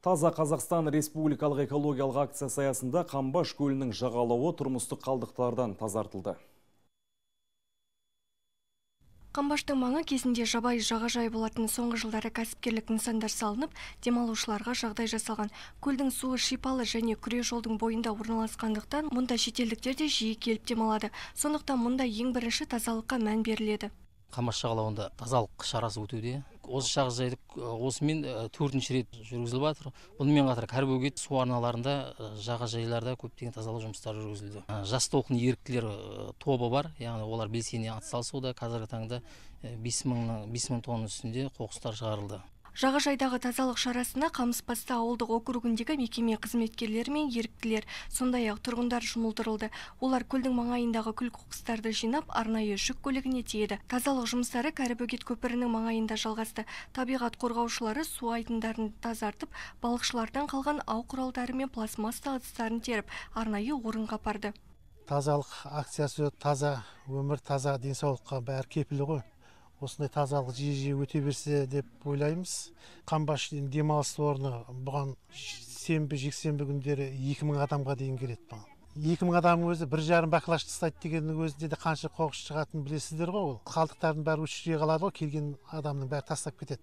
Таза Қазақстан Республикалық экологиялық акция саясында Қамбаш көлінің жағалауы тұрмыстық қалдықтардан тазартылды. Қамбаштың маңы кезінде жабай жағажай болатын соңғы жылдары кәсіпкерлік нысандар салынып, демалушыларға жағдай жасалған. Көлдің суы шипалы және күре жолдың бойында орналасқандықтан, мұнда шетелдіктер де жиі келіп демалады. Сондықтан мұнда ең бірінші тазалыққа мән беріледі қамбас жағалауында тазалық шарасы өтуде осы жайды осымен төртінші рет жүргізіліп жатыр бұнымен қатар кәрбөгет су арналарында жағажайларда көптеген тазалау жұмыстары жүргізілді жас толқын еріктілер тобы бар яғни олар белсене атсалысуда қазіргі таңда бес мың тонна үстінде қоқыстар шығарылды жағажайдағы тазалық шарасына қамысбасты ауылдық округіндегі мекеме қызметкерлері мен еріктілер сондай-ақ тұрғындар жұмылдырылды олар көлдің маңайындағы күл қоқыстарды жинап арнайы жүк көлігіне тиеді тазалық жұмыстары кәрібөгет көпірінің маңайында жалғасты табиғат қорғаушылары су айдындарын тазартып балықшылардан қалған ау құралдары мен пластмасса ыдыстарын теріп арнайы орынға апарды тазалық акциясы таза өмір таза денсаулыққа бәрі кепіл ғой осындай тазалық жиі жиі өте берсе деп ойлаймыз қамбаш демалыс орны бұған сенбі жексенбі күндері екі мың адамға дейін келеді бұған екі мың адамның өзі бір жарым баклаж тастайды дегеннің өзінде де қанша қоқыс шығатынын білесіздер ғой ол қалдықтардың бәрі өшіре қалады ғой келген адамның бәрі тастап кетеді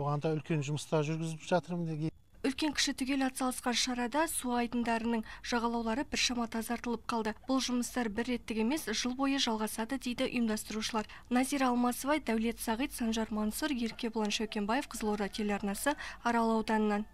оған да үлкен жұмыстар жүргізіп жатырмын үлкен кіші түгел атсалысқан шарада су айдындарының жағалаулары біршама тазартылып қалды бұл жұмыстар бір реттік емес жыл бойы жалғасады дейді ұйымдастырушылар назира алмасбай дәулет сағит санжар мансұр еркебұлан шөкенбаев қызылорда телеарнасы арал ауданынан